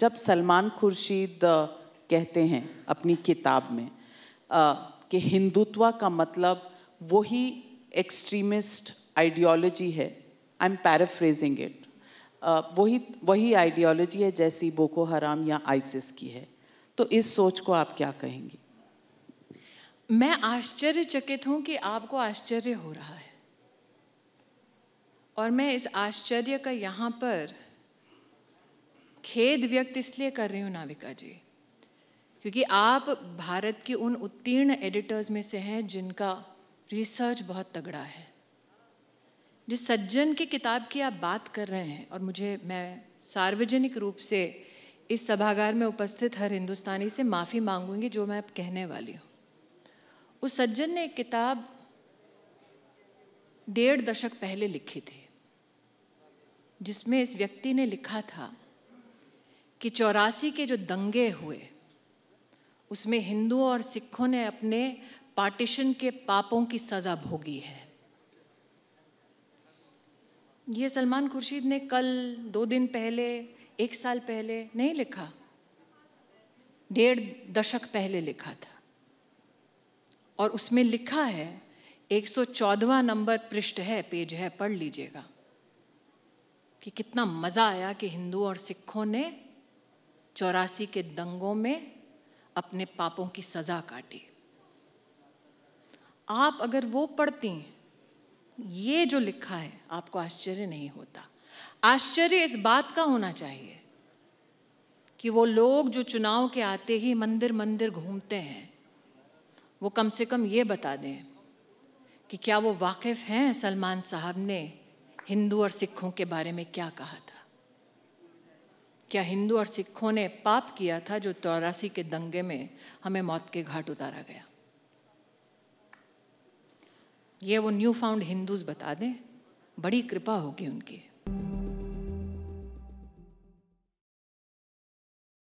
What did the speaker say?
जब सलमान खुर्शीद कहते हैं अपनी किताब में कि हिंदुत्व का मतलब वही एक्सट्रीमिस्ट आइडियोलॉजी है आई एम पैराफ्रेजिंग इट वही वही आइडियोलॉजी है जैसी बोको हराम या आइसिस की है तो इस सोच को आप क्या कहेंगे मैं आश्चर्यचकित हूँ कि आपको आश्चर्य हो रहा है और मैं इस आश्चर्य का यहाँ पर खेद व्यक्त इसलिए कर रही हूँ नाविका जी क्योंकि आप भारत के उन उत्तीर्ण एडिटर्स में से हैं जिनका रिसर्च बहुत तगड़ा है जिस सज्जन की किताब की आप बात कर रहे हैं और मुझे मैं सार्वजनिक रूप से इस सभागार में उपस्थित हर हिंदुस्तानी से माफ़ी मांगूंगी जो मैं अब कहने वाली हूँ उस सज्जन ने एक किताब डेढ़ दशक पहले लिखी थी जिसमें इस व्यक्ति ने लिखा था कि चौरासी के जो दंगे हुए उसमें हिंदुओं और सिखों ने अपने पार्टीशन के पापों की सज़ा भोगी है ये सलमान खुर्शीद ने कल दो दिन पहले एक साल पहले नहीं लिखा डेढ़ दशक पहले लिखा था और उसमें लिखा है 114वां नंबर पृष्ठ है पेज है पढ़ लीजिएगा कि कितना मज़ा आया कि हिंदू और सिखों ने चौरासी के दंगों में अपने पापों की सज़ा काटी आप अगर वो पढ़ती ये जो लिखा है आपको आश्चर्य नहीं होता आश्चर्य इस बात का होना चाहिए कि वो लोग जो चुनाव के आते ही मंदिर मंदिर घूमते हैं वो कम से कम ये बता दें कि क्या वो वाकिफ़ हैं सलमान साहब ने हिंदू और सिखों के बारे में क्या कहा था क्या हिंदू और सिखों ने पाप किया था जो चौरासी के दंगे में हमें मौत के घाट उतारा गया ये वो न्यू फाउंड हिंदूज बता दें बड़ी कृपा होगी उनकी